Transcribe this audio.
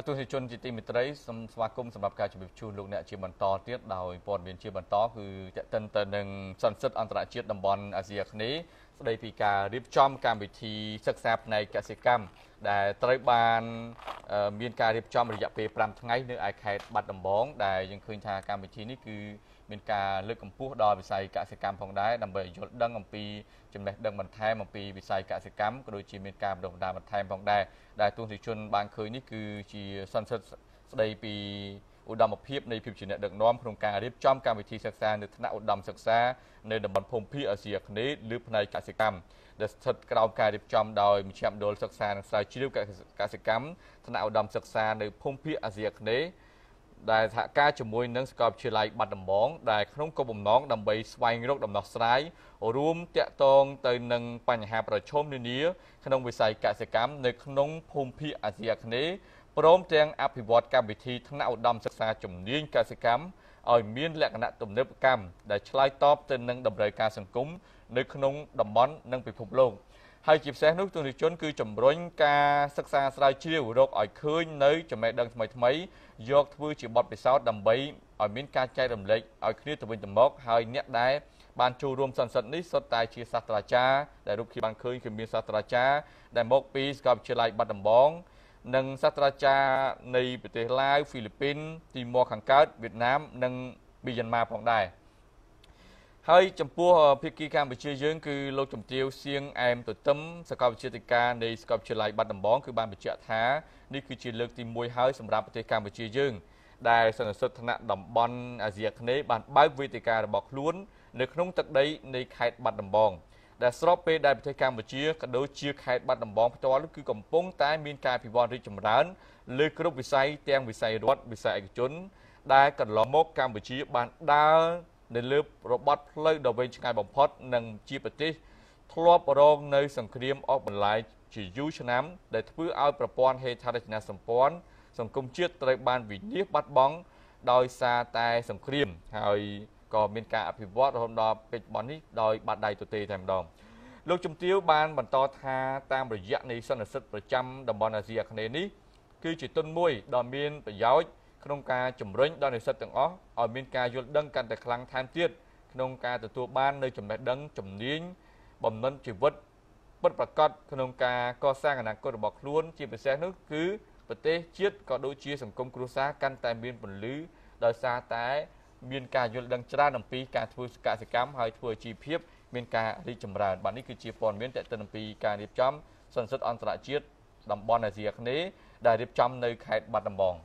អតិថិជនជាទីមេត្រីសូមស្វាគមន៍សម្រាប់ការជម្រាបជូនលោកអ្នកជាបន្តទៀតដោយព័ត៌មានជាបន្តគឺតេតិនទៅនឹងសន្និសីទអន្តរជាតិតំបន់អាស៊ីអាគ្នេយ៍ស្ដីពីការរៀបចំកម្មវិធីសិក្សាផ្នែកកសិកម្មដែលត្រូវបានមានការរៀបចំរយៈពេល5ថ្ងៃនៅឯខេត្តបាត់ដំបង ដែលយើងឃើញថាកម្មវិធីនេះគឺមានការលើកកម្ពស់ដល់វិស័យកសិកម្មផងដែរដើម្បីយល់ដឹងអំពីចំណេះដឹងបន្ថែមអំពីវិស័យកសិកម្មក៏ដូចជាមានការបណ្ដុះបណ្ដាលបន្ថែមផងដែរដែលទស្សនិកជនបានឃើញនេះគឺជាសន្និសិទស្ដីពីឧត្តមភាពនៃភាពជាអ្នកដឹកនាំក្នុងការរៀបចំកម្មវិធីសិក្សានៅថ្នាក់ឧត្តមសិក្សានៅតំបន់ភូមិភាគអាស៊ីអាគ្នេយ៍ឬផ្នែកកសិកម្មដែលស្ថិតក្រោមការរៀបចំដោយមជ្ឈមណ្ឌលសិក្សានិងស្រាវជ្រាវកសិកម្មថ្នាក់ឧត្តមសិក្សានៅភូមិភាគអាស៊ីអាគ្នេយ៍ដែលសហការជាមួយនឹងសាកលវិទ្យាល័យបាត់ដំបងដែលក្នុងគោលបំណងដើម្បីស្វែងរកដំណោះស្រាយរួមតាក់ទងទៅនឹងបញ្ហាប្រឈមនានាក្នុងវិស័យកសិកម្មនៅក្នុង ភូមិភាគអាស៊ីអាគ្នេយ៍ព្រមទាំងអភិវឌ្ឍកម្មវិធីថ្នាក់ឧត្តមសិក្សាជំនាញកសិកម្មឲ្យមានលក្ខណៈទំនើបកម្មដែលឆ្លើយតបទៅនឹងតម្រូវការសង្គមនៅក្នុងតំបន់និងពិភពលោក។ហើយជាពិសេសនោះទូនិជនគឺជំរុញការសិក្សាស្រាវជ្រាវរកឲ្យឃើញនៅចំណេះដឹងថ្មីថ្មីយកធ្វើជាបទពិសោធន៍ដើម្បីឲ្យមានការចែករំលែកឲ្យគ្នាទៅវិញទៅមកហើយអ្នកដែលបានចូលរួមសន្និសីទនេះសុទ្ធតែជាសាស្ត្រាចារ្យដែលរូបខ្ញុំបានឃើញគឺមានសាស្ត្រាចារ្យដែលមក ពីសាកលវិទ្យាល័យបាត់ដំបងនិងសាស្ត្រាចារ្យនៃប្រទេសឡាវហ្វីលីពីន ទីម័រខាងកើតវៀតណាម និងមីយ៉ាន់ម៉ាផងដែរ។ហើយចំពោះភៀកគីកម្ពុជាយើង គឺលោកជំទាវសៀងអែមទទឹមសកលវិទ្យាធិការនៃសកលវិទ្យាល័យបាត់ដំបងគឺបានបញ្ជាក់ថានេះគឺជាលើកទី1ហើយសម្រាប់ប្រទេសកម្ពុជាយើង ដែលសន្និសីទថ្នាក់តំបន់អាស៊ីអាគ្នេយ៍បានបើកវេទិការបស់ខ្លួននៅក្នុងទឹកដីនៃខេត្តបាត់ដំបង ដែលស្របពេលដែលប្រទេសកម្ពុជាក៏ដូចជាខេត្តបាត់ដំបងផ្ទាល់គឺកំពុងតែមានការពិវត្តរីកចម្រើនលើគ្រប់វិស័យទាំងវិស័យរដ្ឋវិស័យឯកជន ដែលកន្លងមកកម្ពុជាបានដើរនៅលើរបត់ផ្លូវដ៏វែងឆ្ងាយបំផុតនិងជាប្រទេសធ្លាប់រងនៅ សង្គ្រាមអស់បន្លាយជាយូរឆ្នាំដែលធ្វើឲ្យប្រព័ន្ធហេដ្ឋារចនាសម្ព័ន្ធសង្គមជាតិត្រូវបានវិនាសបាត់បង់ដោយសារតែសង្គ្រាម ហើយក៏មានការអភិវឌ្ឍរហូតដល់ពេជ្របននេះដោយបាត់ដៃទទេតែម្ដងលោកជំទាវបានបន្តថាតាមរយៈនៃសន្និសិទប្រចាំតំបន់អាស៊ីអាគ្នេយ៍នេះ គឺជាទុនមួយដ៏មានប្រយោជន៍ក្នុងការជំរុញដល់និស្សិតទាំងអស់ឲ្យមានការយល់ដឹងកាន់តែខ្លាំងថែមទៀតក្នុងការទទួលបាននូវចំណេះដឹងជំនាញបំណិនជីវិតពិតប្រាកដក្នុងការកសាងអនាគតរបស់ខ្លួន ជាពិសេសនោះគឺប្រទេសជាតិក៏ដូចជាសង្គមគ្រួសារកាន់តែមានពន្លឺដោយសារតែមានការយល់ដឹងច្រើនអំពីការធ្វើកសិកម្មហើយធ្វើជីវភាពមានការរីកចម្រើនបាទនេះគឺជាព័ត៌មានតេតិនអំពីការរៀបចំសន្និសីទអន្តរជាតិតំបន់អាស៊ីអាគ្នេយ៍ដែលរៀបចំនៅខេត្តបាត់ដំបង។